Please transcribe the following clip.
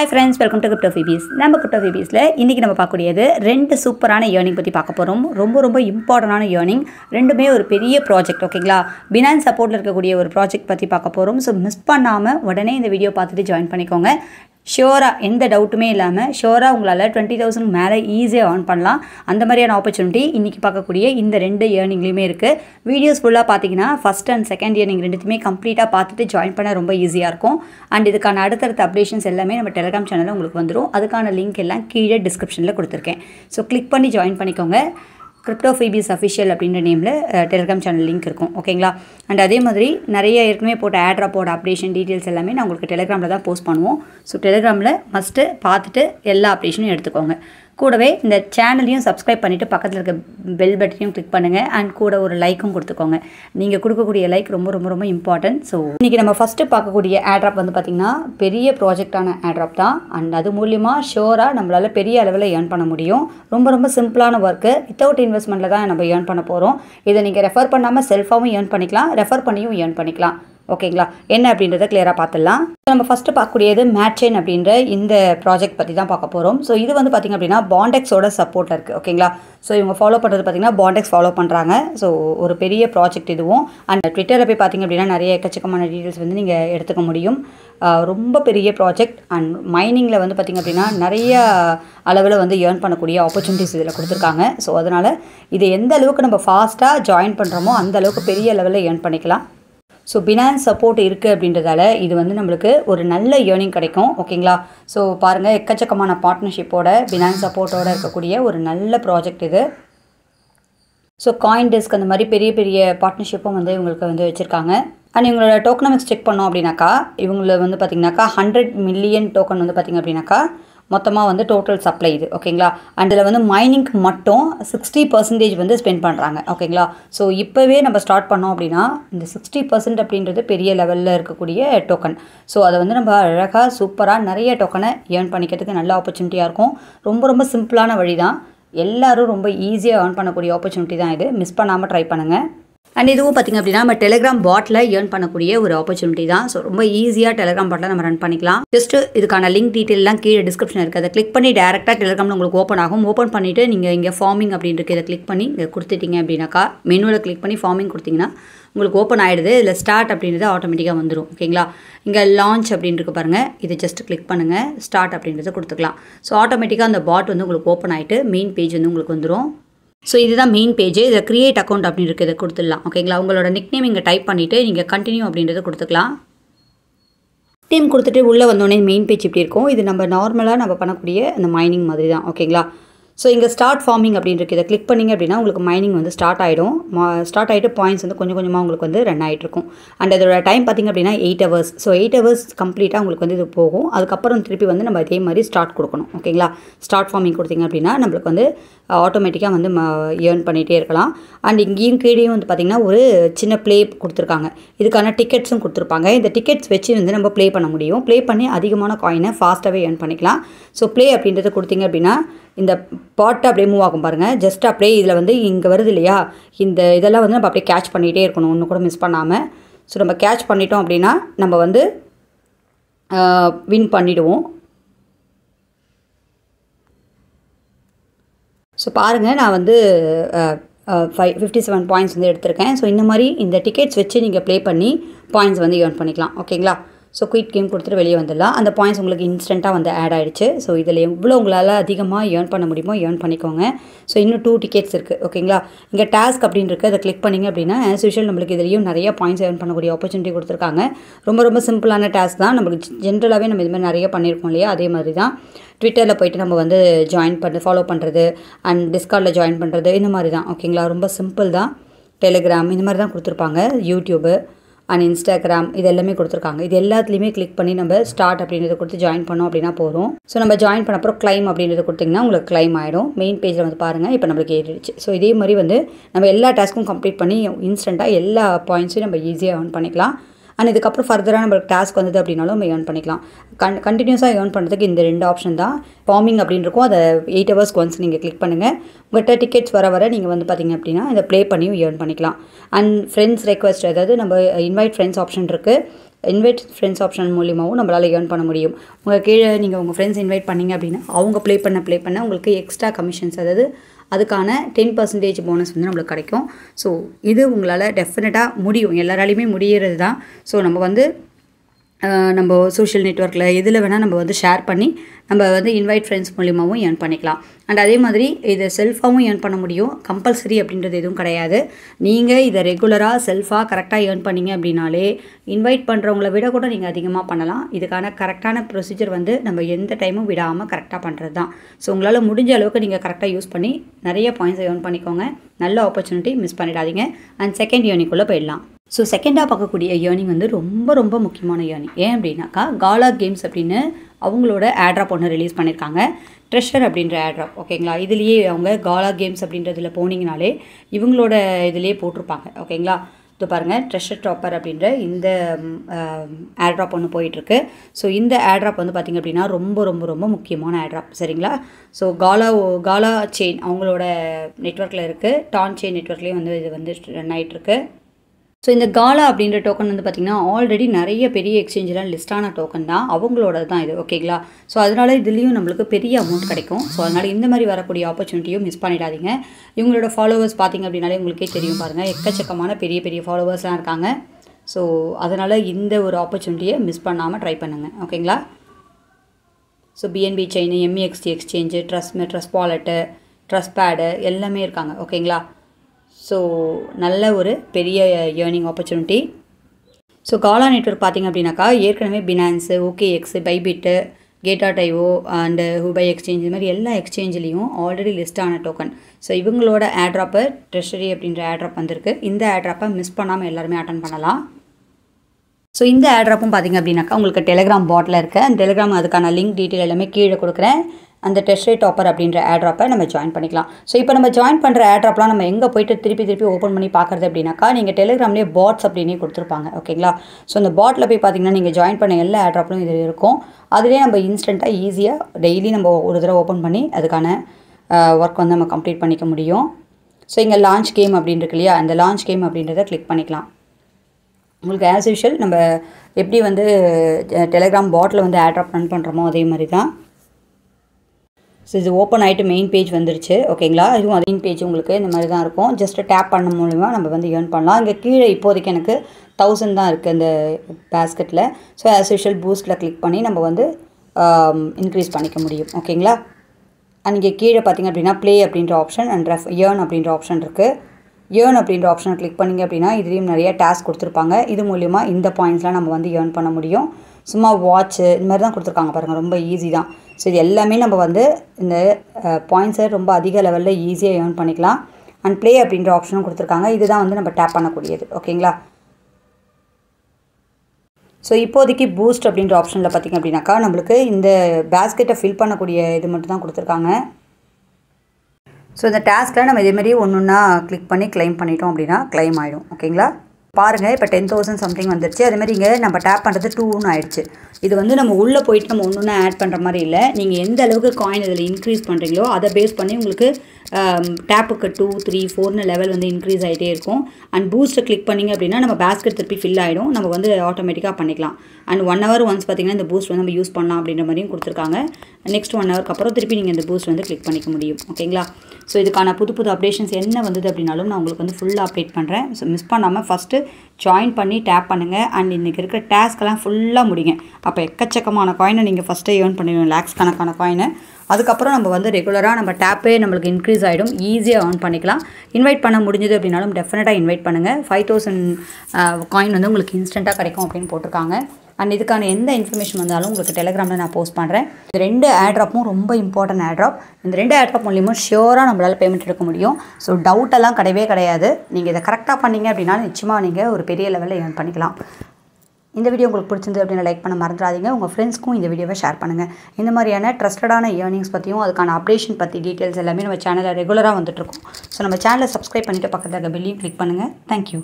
hi friends welcome to crypto freebies நம்ம crypto ஃபீபீஸில் இன்றைக்கி நம்ம பார்க்கக்கூடியது ரெண்டு சூப்பரான ஏர்னிங் பற்றி பார்க்க போகிறோம் ரொம்ப ரொம்ப இம்பார்ட்டண்டான ஏர்னிங் ரெண்டுமே ஒரு பெரிய ப்ராஜெக்ட் ஓகேங்களா பினான்ஸ் சப்போர்ட்டில் இருக்கக்கூடிய ஒரு ப்ராஜெக்ட் பற்றி பார்க்க போகிறோம் ஸோ மிஸ் பண்ணாமல் உடனே இந்த வீடியோ பார்த்துட்டு ஜாயின் பண்ணிக்கோங்க ஷியோராக எந்த டவுட்டுமே இல்லாமல் ஷியோராக உங்களால் டுவெண்ட்டி தௌசண்ட் மேலே ஈஸியாக ஏர்ன் பண்ணலாம் அந்த மாதிரியான ஆப்பர்ச்சுனிட்டி இன்றைக்கி பார்க்கக்கூடிய இந்த ரெண்டு ஏர்னிங்லேயுமே இருக்குது வீடியோஸ் ஃபுல்லாக பார்த்தீங்கன்னா ஃபஸ்ட் அண்ட் செகண்ட் இயர்னிங் ரெண்டுத்துமே கம்ப்ளீட்டாக பார்த்துட்டு ஜாயின் பண்ண ரொம்ப ஈஸியாக இருக்கும் அண்ட் இதுக்கான அடுத்தடுத்த அப்டேஷன்ஸ் எல்லாமே நம்ம டெலிகிராம் சேனலில் உங்களுக்கு வந்துடும் அதுக்கான லிங்க் எல்லாம் கீழே டிஸ்கிரிப்ஷனில் கொடுத்துருக்கேன் ஸோ கிளிக் பண்ணி ஜாயின் பண்ணிக்கோங்க கிரிப்டோ ஃபிபிஸ் அஃபிஷியல் அப்படின்ற நேமில் டெலிகிராம் சேனல் லிங்க் இருக்கும் ஓகேங்களா அண்ட் அதே மாதிரி நிறைய ஏற்கனவே போட்ட போட அப்டேஷன் டீட்டெயில்ஸ் எல்லாமே நான் உங்களுக்கு டெலிகிராமில் தான் போஸ்ட் பண்ணுவோம் ஸோ டெலிகிராமில் மஸ்ட்டு பார்த்துட்டு எல்லா அப்டேஷனும் எடுத்துக்கோங்க கூடவே இந்த சேனலையும் சப்ஸ்கிரைப் பண்ணிவிட்டு பக்கத்தில் இருக்க பெல் பட்டனையும் கிளிக் பண்ணுங்கள் அண்ட் கூட ஒரு லைக்கும் கொடுத்துக்கோங்க நீங்கள் கொடுக்கக்கூடிய லைக் ரொம்ப ரொம்ப ரொம்ப இம்பார்ட்டன்ட் ஸோ இன்றைக்கி நம்ம ஃபஸ்ட்டு பார்க்கக்கூடிய ஆட்ராப் வந்து பார்த்திங்கன்னா பெரிய ப்ராஜெக்டான ஆட்ராப் தான் அண்ட் அது மூலியமாக ஷோராக நம்மளால் பெரிய அளவில் ஏர்ன் பண்ண முடியும் ரொம்ப ரொம்ப சிம்பிளான ஒர்க்கு வித்தவுட் இன்வெஸ்ட்மெண்ட்டில் தான் நம்ம ஏர்ன் பண்ண போகிறோம் இதை நீங்கள் ரெஃபர் பண்ணாமல் செல்ஃபாகவும் ஏர்ன் பண்ணிக்கலாம் ரெஃபர் பண்ணியும் ஏர்ன் பண்ணிக்கலாம் ஓகேங்களா என்ன அப்படின்றத கிளியராக பார்த்துடலாம் ஸோ நம்ம ஃபஸ்ட்டு பார்க்கக்கூடியது மேட்சேன் அப்படின்ற இந்த ப்ராஜெக்ட் பற்றி தான் பார்க்க போகிறோம் ஸோ இது வந்து பார்த்திங்க அப்படின்னா பாண்டெக்ஸோட சப்போர்ட்டாக இருக்குது ஓகேங்களா ஸோ இவங்க ஃபாலோ பண்ணுறது பார்த்திங்கன்னா பாண்டெக்ஸ் ஃபாலோ பண்ணுறாங்க ஸோ ஒரு பெரிய ப்ராஜெக்ட் இதுவும் அண்ட் ட்விட்டரில் போய் பார்த்திங்க அப்படின்னா நிறைய எக்கச்சக்கமான டீட்டெயில்ஸ் வந்து நீங்கள் எடுத்துக்க முடியும் ரொம்ப பெரிய ப்ராஜெக்ட் அண்ட் மைனிங்கில் வந்து பார்த்திங்க அப்படின்னா நிறைய அளவில் வந்து ஏர்ன் பண்ணக்கூடிய ஆப்பர்ச்சுனிட்டிஸ் இதில் கொடுத்துருக்காங்க ஸோ அதனால் இது எந்த அளவுக்கு நம்ம ஃபாஸ்ட்டாக ஜாயின் பண்ணுறோமோ அந்த அளவுக்கு பெரிய லெவலில் ஏர்ன் பண்ணிக்கலாம் ஸோ பினான்ஸ் சப்போர்ட் இருக்குது அப்படின்றதால இது வந்து நம்மளுக்கு ஒரு நல்ல ஏர்னிங் கிடைக்கும் ஓகேங்களா ஸோ பாருங்கள் எக்கச்சக்கமான பார்ட்னர்ஷிப்போட பினான்ஸ் சப்போர்ட்டோடு இருக்கக்கூடிய ஒரு நல்ல ப்ராஜெக்ட் இது ஸோ காயின் டெஸ்க் அந்த மாதிரி பெரிய பெரிய பார்ட்னர்ஷிப்பும் வந்து இவங்களுக்கு வந்து வச்சுருக்காங்க அண்ட் இவங்களோட டோக்கனமிக்ஸ் செக் பண்ணோம் அப்படின்னாக்கா இவங்கள வந்து பார்த்திங்கனாக்கா ஹண்ட்ரட் மில்லியன் டோக்கன் வந்து பார்த்திங்க அப்படின்னாக்கா மொத்தமாக வந்து டோட்டல் சப்ளை இது ஓகேங்களா அண்ட் இதில் வந்து மைனிங் மட்டும் சிக்ஸ்டி பர்சன்டேஜ் வந்து ஸ்பெண்ட் பண்ணுறாங்க ஓகேங்களா ஸோ இப்போவே நம்ம ஸ்டார்ட் பண்ணோம் அப்படின்னா இந்த சிக்ஸ்டி பர்சன்ட் அப்படின்றது பெரிய லெவலில் இருக்கக்கூடிய டோக்கன் ஸோ அதை வந்து நம்ம அழகாக சூப்பராக நிறைய டோக்கனை ஏர்ன் பண்ணிக்கிறதுக்கு நல்ல ஆப்பர்ச்சுனிட்டியாக இருக்கும் ரொம்ப ரொம்ப சிம்பிளான வழி தான் எல்லோரும் ரொம்ப ஈஸியாக ஏர்ன் பண்ணக்கூடிய ஆப்பர்ச்சுனிட்டி தான் இது மிஸ் பண்ணாமல் ட்ரை பண்ணுங்கள் அண்ட் இதுவும் பார்த்திங்க அப்படின்னா நம்ம டெலிகிராம் பாட்டில் ஏர்ன் பண்ணக்கூடிய ஒரு ஆப்பர்ச்சுனிட்டி தான் ஸோ ரொம்ப ஈஸியாக டெலிகிராம் பாட்டில் நம்ம ரன் பண்ணிக்கலாம் ஜஸ்ட் இதுக்கான லிங்க் டீட்டெயிலாம் கீழே டிஸ்கிரிப்ஷன் இருக்குது அதை கிளிக் பண்ணி டேரெக்டாக டெலிகிராமில் உங்களுக்கு ஓப்பன் ஆகும் ஓப்பன் பண்ணிவிட்டு நீங்கள் இங்கே ஃபார்மிங் அப்படின்றது இதை கிளிக் பண்ணி இங்கே கொடுத்துட்டீங்க அப்படின்னாக்கா மெனுவில் கிளிக் பண்ணி ஃபார்மிங் கொடுத்தீங்கன்னா உங்களுக்கு ஓப்பன் ஆகிடுது இல்லை ஸ்டார்ட் அப்படின்றது ஆட்டோமேட்டிக்காக வந்துடும் ஓகேங்களா இங்கே லான்ச் அப்படின்ட்டு பாருங்கள் இது ஜஸ்ட் கிளிக் பண்ணுங்கள் ஸ்டார்ட் அப்படின்றத கொடுத்துக்கலாம் ஸோ ஆட்டோமேட்டிக்காக அந்த பாட் வந்து உங்களுக்கு ஓப்பன் ஆகிட்டு மெயின் பேஜ் வந்து உங்களுக்கு வந்துடும் ஸோ இதுதான் மெயின் பேஜ் இதில் க்ரியேட் அக்கௌண்ட் அப்படின்னு இதை கொடுத்துடலாம் ஓகேங்களா உங்களோட நிக்நேம் இங்கே டைப் பண்ணிவிட்டு நீங்கள் கண்டினியூ அப்படின்றத கொடுத்துக்கலாம் நேம் கொடுத்துட்டு உள்ளே வந்தோடனே மெயின் பேஜ் இப்படி இருக்கும் இது நம்ம நார்மலாக நம்ம பண்ணக்கூடிய அந்த மைனிங் மாதிரி தான் ஓகேங்களா ஸோ இங்கே ஸ்டார்ட் ஃபார்மிங் அப்படின்னு இருக்குது இதை கிளிக் பண்ணிங்க அப்படின்னா உங்களுக்கு மைனிங் வந்து ஸ்டார்ட் ஆகிடும் ஸ்டார்ட் ஆகிட்டு பாயிண்ட்ஸ் வந்து கொஞ்சம் கொஞ்சமாக உங்களுக்கு வந்து ரன் ஆகிட்டு இருக்கும் அண்ட் அதோட டைம் பார்த்திங்க அப்படின்னா eight hours so eight hours கம்ப்ளீட்டாக உங்களுக்கு வந்து இது போகும் அதுக்கப்புறம் திருப்பி வந்து நம்ம இதே மாதிரி ஸ்டார்ட் கொடுக்கணும் ஓகேங்களா ஸ்டார்ட் ஃபார்மிங் கொடுத்திங்க அப்படின்னா நம்மளுக்கு வந்து ஆட்டோமேட்டிக்காக வந்து ஏர்ன் பண்ணிகிட்டே இருக்கலாம் அண்ட் இங்கேயும் கீழேயும் வந்து பார்த்திங்கன்னா ஒரு சின்ன ப்ளே கொடுத்துருக்காங்க இதுக்கான டிக்கெட்ஸும் கொடுத்துருப்பாங்க இந்த டிக்கெட்ஸ் வச்சு வந்து நம்ம ப்ளே பண்ண முடியும் ப்ளே பண்ணி அதிகமான காயினை ஃபாஸ்ட்டாகவே ஏர்ன் பண்ணிக்கலாம் ஸோ ப்ளே அப்படின்றத கொடுத்திங்க அப்படின்னா இந்த ஸ்பாட்டை அப்படியே மூவ் ஆகும் பாருங்கள் ஜஸ்ட் அப்படியே இதில் வந்து இங்கே வருது இல்லையா இந்த இதெல்லாம் வந்து நம்ம அப்படியே கேட்ச் பண்ணிகிட்டே இருக்கணும் ஒன்று கூட மிஸ் பண்ணாமல் ஸோ நம்ம கேட்ச் பண்ணிட்டோம் அப்படின்னா நம்ம வந்து வின் பண்ணிவிடுவோம் ஸோ பாருங்கள் நான் வந்து ஃபைவ் ஃபிஃப்டி செவன் பாயிண்ட்ஸ் வந்து எடுத்திருக்கேன் ஸோ இந்த மாதிரி இந்த டிக்கெட்ஸ் வச்சு நீங்கள் ப்ளே பண்ணி பாயிண்ட்ஸ் வந்து ஏர்ன் பண்ணிக்கலாம் ஓகேங்களா ஸோ குயிட் கேம் கொடுத்துட்டு வெளியே வந்துடலாம் அந்த பாயிண்ட்ஸ் உங்களுக்கு இன்ஸ்டண்ட்டாக வந்து ஆட் ஆகிடுச்சு ஸோ இதில் எவ்வளோ உங்களால் அதிகமாக ஏர்ன் பண்ண முடியுமோ ஏர்ன் பண்ணிக்கோங்க ஸோ இன்னும் டூ டிக்கெட்ஸ் இருக்குது ஓகேங்களா இங்கே டாஸ்க் அப்படின்னு இருக்குது அதை கிளிக் பண்ணிங்க அப்படின்னா ஆஸ் யூஷுவல் நம்மளுக்கு இதுலேயும் நிறைய பாயிண்ட்ஸ் ஏர்ன் பண்ணக்கூடிய ஆப்பர்ச்சுனிட்டி கொடுத்துருக்காங்க ரொம்ப ரொம்ப சிம்பிளான டாஸ்க் தான் நம்மளுக்கு ஜென்ரலாகவே நம்ம இதுமாதிரி நிறைய பண்ணியிருக்கோம் இல்லையா அதே மாதிரி தான் ட்விட்டரில் போயிட்டு நம்ம வந்து ஜாயின் பண்ண ஃபாலோ பண்ணுறது அண்ட் டிஸ்கார்டில் ஜாயின் பண்ணுறது இந்த மாதிரி தான் ஓகேங்களா ரொம்ப சிம்பிள் தான் டெலிகிராம் இந்த மாதிரி தான் கொடுத்துருப்பாங்க யூடியூப்பு அண்ட் இன்ஸ்டாகிராம் இது எல்லாமே கொடுத்துருக்காங்க இது எல்லாத்துலேயுமே கிளிக் பண்ணி நம்ம ஸ்டார்ட் அப்படின்றத கொடுத்து ஜாயின் பண்ணோம் அப்படின்னா போகிறோம் ஸோ நம்ம ஜாயின் பண்ண அப்புறம் கிளைம் அப்படின்றத கொடுத்திங்கன்னா உங்களுக்கு கிளைம் ஆகிடும் மெயின் பேஜில் வந்து பாருங்கள் இப்போ நம்மளுக்கு ஏறிடுச்சு ஸோ இதே மாதிரி வந்து நம்ம எல்லா டாஸ்க்கும் கம்ப்ளீட் பண்ணி இன்ஸ்டண்ட்டாக எல்லா பாயிண்ட்ஸையும் நம்ம ஈஸியாக ஏர்ன் பண்ணிக்கலாம் அண்ட் இதுக்கப்புறம் ஃபர்தராக நம்மளுக்கு டாஸ்க் வந்தது அப்படின்னாலும் நம்ம ஏர்ன் பண்ணிக்கலாம் கன் கண்டினியூஸாக ஏர்ன் பண்ணுறதுக்கு இந்த ரெண்டு ஆப்ஷன் தான் ஃபார்மிங் அப்படின்றக்கும் அதை எயிட் ஹவர்ஸ்க்கு ஒன்ஸ் நீங்கள் கிளிக் பண்ணுங்கள் உங்கள்கிட்ட டிக்கெட்ஸ் வர வர நீங்கள் வந்து பார்த்திங்க அப்படின்னா இதை ப்ளே பண்ணியும் ஏர்ன் பண்ணிக்கலாம் அண்ட் ஃப்ரெண்ட்ஸ் ரெக்வஸ்ட் அதாவது நம்ம இன்வைட் ஃப்ரெண்ட்ஸ் ஆப்ஷன் இருக்குது இன்வைட் ஃப்ரெண்ட்ஸ் ஆப்ஷன் மூலியமாகவும் நம்மளால் ஏர்ன் பண்ண முடியும் உங்கள் கீழே நீங்கள் உங்கள் ஃப்ரெண்ட்ஸ் இன்வைட் பண்ணிங்க அப்படின்னா அவங்க ப்ளே பண்ண ப்ளே பண்ண உங்களுக்கு எக்ஸ்ட்ரா கமிஷன்ஸ் அதாவது அதுக்கான டென் பர்சன்டேஜ் போனஸ் வந்து நம்மளுக்கு கிடைக்கும் ஸோ இது உங்களால் டெஃபினட்டாக முடியும் எல்லாராலையுமே முடிகிறது தான் ஸோ நம்ம வந்து நம்ம சோஷியல் நெட்ஒர்க்கில் எதில் வேணால் நம்ம வந்து ஷேர் பண்ணி நம்ம வந்து இன்வைட் ஃப்ரெண்ட்ஸ் மூலியமாகவும் ஏர்ன் பண்ணிக்கலாம் அண்ட் அதே மாதிரி இதை செல்ஃபாகவும் ஏர்ன் பண்ண முடியும் கம்பல்சரி அப்படின்றது எதுவும் கிடையாது நீங்கள் இதை ரெகுலராக செல்ஃபாக கரெக்டாக ஏர்ன் பண்ணிங்க அப்படின்னாலே இன்வைட் பண்ணுறவங்கள விட கூட நீங்கள் அதிகமாக பண்ணலாம் இதுக்கான கரெக்டான ப்ரொசீஜர் வந்து நம்ம எந்த டைமும் விடாமல் கரெக்டாக பண்ணுறது தான் ஸோ உங்களால் முடிஞ்ச அளவுக்கு நீங்கள் கரெக்டாக யூஸ் பண்ணி நிறைய பாயிண்ட்ஸை ஏர்ன் பண்ணிக்கோங்க நல்ல ஆப்பர்ச்சுனிட்டி மிஸ் பண்ணிடாதீங்க அண்ட் செகண்ட் யூனிக்குள்ளே போயிடலாம் ஸோ செகண்டாக பார்க்கக்கூடிய ஏர்னிங் வந்து ரொம்ப ரொம்ப முக்கியமான ஏர்னிங் ஏன் அப்படின்னாக்கா காலா கேம்ஸ் அப்படின்னு அவங்களோட ஆட்ராப் ஒன்று ரிலீஸ் பண்ணியிருக்காங்க ட்ரெஷர் அப்படின்ற ஆட்ராப் ஓகேங்களா இதுலேயே அவங்க காலா கேம்ஸ் அப்படின்றதில் போனீங்கனாலே இவங்களோட இதிலே போட்டிருப்பாங்க ஓகேங்களா இப்போ பாருங்கள் ட்ரெஷர் டாப்பர் அப்படின்ற இந்த ஆட்ராப் ஒன்று போயிட்டுருக்கு ஸோ இந்த ஆட்ராப் வந்து பார்த்திங்க அப்படின்னா ரொம்ப ரொம்ப ரொம்ப முக்கியமான ஆட்ராப் சரிங்களா ஸோ காலா காலா செயின் அவங்களோட நெட்ஒர்க்கில் இருக்குது டான் செயின் நெட்ஒர்க்லேயும் வந்து இது வந்து ரன் இருக்குது ஸோ இந்த காலா அப்படின்ற டோக்கன் வந்து பார்த்திங்கன்னா ஆல்ரெடி நிறைய பெரிய எக்ஸ்சேஞ்செலாம் லிஸ்டான டோக்கன் தான் அவங்களோட தான் இது ஓகேங்களா ஸோ அதனால் இதுலேயும் நம்மளுக்கு பெரிய அமௌண்ட் கிடைக்கும் ஸோ அதனால் இந்த மாதிரி வரக்கூடிய ஆப்பர்ச்சுனிட்டியும் மிஸ் பண்ணிடாதீங்க இவங்களோட ஃபாலோவர்ஸ் பார்த்திங்க அப்படின்னாலே உங்களுக்கே தெரியும் பாருங்கள் எக்கச்சக்கமான பெரிய பெரிய ஃபாலோவர்ஸ்லாம் இருக்காங்க ஸோ அதனால் இந்த ஒரு ஆப்பர்ச்சுனிட்டியை மிஸ் பண்ணாமல் ட்ரை பண்ணுங்கள் ஓகேங்களா so BNB chain MEXT exchange Trust Trust Wallet Trust Pad எல்லாமே இருக்காங்க ஓகேங்களா ஸோ நல்ல ஒரு பெரிய earning opportunity so Gala network பார்த்திங்க அப்படின்னாக்கா ஏற்கனவே பினான்ஸு ஓகே எக்ஸு பைபிட்டு கேட்டா டைவோ அண்டு ஹூபை எக்ஸ்சேஞ்ச் இது மாதிரி எல்லா எக்ஸ்சேஞ்சிலையும் ஆல்ரெடி லிஸ்ட் ஆன டோக்கன் ஸோ இவங்களோட ஆட்ராப்பை ட்ரெஷரி அப்படின்ற ஆட்ராப் வந்திருக்கு இந்த ஆட்ராப்பை மிஸ் பண்ணாமல் எல்லாருமே அட்டன் பண்ணலாம் ஸோ இந்த ஆட்ராப்பும் பார்த்திங்க அப்படின்னாக்கா உங்களுக்கு டெலிகிராம் பாட்டில் இருக்குது அந்த டெலிகிராம் அதுக்கான லிங்க் டீட்டெயில் எல்லாமே கீழே கொடுக்குறேன் அந்த டெஸ்ட்ரே டாப்பர் அப்படின்ற ஆட்ராப்பை நம்ம ஜாயின் பண்ணிக்கலாம் ஸோ இப்போ நம்ம ஜாயின் பண்ணுற ஆட்ராப்லாம் நம்ம எங்கே போயிட்டு திருப்பி திருப்பி ஓப்பன் பண்ணி பார்க்குறது அப்படின்னாக்கா நீங்கள் டெலிகிராம்லேயே பாட்ஸ் அப்படின்னே கொடுத்துருப்பாங்க ஓகேங்களா ஸோ அந்த பாட்டில் போய் பார்த்தீங்கன்னா நீங்கள் ஜாயின் பண்ண எல்லா ஆட்ராப்லும் இது இருக்கும் அதிலே நம்ம இன்ஸ்டண்ட்டாக ஈஸியாக டெய்லி நம்ம ஒரு தடவை ஓப்பன் பண்ணி அதுக்கான ஒர்க் வந்து நம்ம கம்ப்ளீட் பண்ணிக்க முடியும் ஸோ இங்கே லான்ச் கேம் அப்படின்னு இருக்கு இல்லையா அந்த லான்ச் கேம் அப்படின்றத கிளிக் பண்ணிக்கலாம் உங்களுக்கு ஆஸ் யூஷுவல் நம்ம எப்படி வந்து டெலிகிராம் பாட்டில் வந்து ஆட்ராப் ரன் பண்ணுறோமோ அதே மாதிரி தான் ஸோ இது ஓப்பன் ஆகிட்டு மெயின் பேஜ் வந்துருச்சு ஓகேங்களா இதுவும் மெயின் பேஜ் உங்களுக்கு இந்த மாதிரி தான் இருக்கும் ஜஸ்ட்டு டேப் பண்ண மூலிமா நம்ம வந்து ஏர்ன் பண்ணலாம் இங்கே கீழே இப்போதைக்கு எனக்கு தௌசண்ட் தான் இருக்குது இந்த பேஸ்கெட்டில் ஸோ ஆஸ் யூஷுவல் பூஸ்ட்டில் கிளிக் பண்ணி நம்ம வந்து இன்க்ரீஸ் um, பண்ணிக்க முடியும் ஓகேங்களா அன்றைக்கி கீழே பார்த்திங்க அப்படின்னா ப்ளே அப்படின்ற ஆப்ஷன் அண்ட் ரெஃப் ஏர்ன் அப்படின்ற ஆப்ஷன் இருக்குது ஏர்ன் அப்படின்ற ஆப்ஷனை கிளிக் பண்ணிங்க அப்படின்னா இதுலேயும் நிறைய டாஸ்க் கொடுத்துருப்பாங்க இது மூலிமா இந்த பாயிண்ட்ஸ்லாம் நம்ம வந்து ஏர்ன் பண்ண முடியும் சும்மா வாட்ச்சு இந்த மாதிரி தான் கொடுத்துருக்காங்க பாருங்கள் ரொம்ப ஈஸி தான் ஸோ இது எல்லாமே நம்ம வந்து இந்த பாயிண்ட்ஸை ரொம்ப அதிக லெவலில் ஈஸியாக ஏர்ன் பண்ணிக்கலாம் அண்ட் ப்ளே அப்படின்ற ஆப்ஷனும் கொடுத்துருக்காங்க இதுதான் வந்து நம்ம டேப் பண்ணக்கூடியது ஓகேங்களா ஸோ இப்போதைக்கு பூஸ்ட் அப்படின்ற ஆப்ஷனில் பார்த்திங்க அப்படின்னாக்கா நம்மளுக்கு இந்த பேஸ்கெட்டை ஃபில் பண்ணக்கூடிய இது மட்டும் தான் கொடுத்துருக்காங்க ஸோ இந்த டாஸ்கில் நம்ம இதேமாரி ஒன்று ஒன்றா கிளிக் பண்ணி கிளைம் பண்ணிட்டோம் அப்படின்னா கிளைம் ஆகிடும் ஓகேங்களா பாருங்கள் இப்போ டென் தௌசண்ட் சம்திங் வந்துருச்சு அதேமாதிரி இங்கே நம்ம டேப் பண்ணுறது டூன்னு ஆயிடுச்சு இது வந்து நம்ம உள்ளே போயிட்டு நம்ம ஒன்று ஒன்று ஆட் பண்ணுற மாதிரி இல்லை நீங்கள் எந்த அளவுக்கு காயின் இதில் இன்க்ரீஸ் பண்ணுறீங்களோ அதை பேஸ் பண்ணி உங்களுக்கு டேப்புக்கு டூ த்ரீ ஃபோர்னு லெவல் வந்து இன்க்ரீஸ் ஆகிட்டே இருக்கும் அண்ட் பூஸ்ட்டை கிளிக் பண்ணிங்க அப்படின்னா நம்ம பேஸ்கெட் திருப்பி ஃபில் ஆகிடும் நம்ம வந்து ஆட்டோமேட்டிக்காக பண்ணிக்கலாம் அண்ட் ஒன் ஹவர் ஒன்ஸ் பார்த்திங்கன்னா இந்த பூஸ்ட் வந்து நம்ம யூஸ் பண்ணலாம் அப்படின்ற மாதிரியும் கொடுத்துருக்காங்க நெக்ஸ்ட் ஒன் ஹவருக்கு அப்புறம் திருப்பி நீங்கள் இந்த பூஸ்ட் வந்து கிளிக் பண்ணிக்க முடியும் ஓகேங்களா ஸோ இதுக்கான புது புது அப்டேஷன்ஸ் என்ன வந்தது அப்படின்னாலும் நான் உங்களுக்கு வந்து ஃபுல்லாக அப்டேட் பண்ணுறேன் ஸோ மிஸ் பண்ணாமல் ஃபஸ்ட்டு ஜாயின் பண்ணி டேப் பண்ணுங்கள் அண்ட் இன்றைக்கி இருக்கிற டேஸ்க்கெல்லாம் ஃபுல்லாக முடிங்க அப்போ எக்கச்சக்கமான காயினை நீங்கள் ஃபஸ்ட்டே ஏர்ன் பண்ணிடுவோம் லேக்ஸ் கணக்கான காயினை அதுக்கப்புறம் நம்ம வந்து ரெகுலராக நம்ம டேப்பே நம்மளுக்கு இன்க்ரீஸ் ஆகிடும் ஈஸியாக ஏர்ன் பண்ணிக்கலாம் இன்வைட் பண்ண முடிஞ்சது அப்படின்னாலும் டெஃபினட்டாக இன்வைட் பண்ணுங்கள் ஃபைவ் தௌசண்ட் காயின் வந்து உங்களுக்கு இன்ஸ்டண்ட்டாக கிடைக்கும் அப்படின்னு போட்டிருக்காங்க அண்ட் இதுக்கான எந்த இன்ஃபர்மேஷன் வந்தாலும் உங்களுக்கு டெலிகிராமில் நான் போஸ்ட் பண்ணுறேன் இந்த ரெண்டு ஏட்ராப்பும் ரொம்ப இம்பார்ட்டன்ட் ஏட்ராப் இந்த ரெண்டு ஏட்ராப் மூலியமும் ஷியோராக நம்மளால் பேமெண்ட் எடுக்க முடியும் ஸோ டவுட்டெல்லாம் கிடையவே கிடையாது நீங்கள் இதை கரெக்டாக பண்ணிங்க அப்படின்னா நிச்சயமாக நீங்கள் ஒரு பெரிய லெவலில் ஏர்ன் பண்ணிக்கலாம் இந்த வீடியோ உங்களுக்கு பிடிச்சிருந்து அப்படின்னு லைக் பண்ண மறந்துடாதீங்க உங்கள் ஃப்ரெண்ட்ஸ்க்கும் இந்த வீடியோவை ஷேர் பண்ணுங்கள் இந்த மாதிரியான ட்ரஸ்டடான ஏர்னிங்ஸ் பற்றியும் அதுக்கான அப்டேஷன் பற்றி டீட்டெயில்ஸ் எல்லாமே நம்ம சேனலில் ரெகுலராக வந்துட்டுருக்கோம் ஸோ நம்ம சேனலை சப்ஸ்கிரைப் பண்ணிவிட்டு பக்கத்தில் இருக்க பில்லையும் கிளிக் பண்ணுங்கள் தேங்க்யூ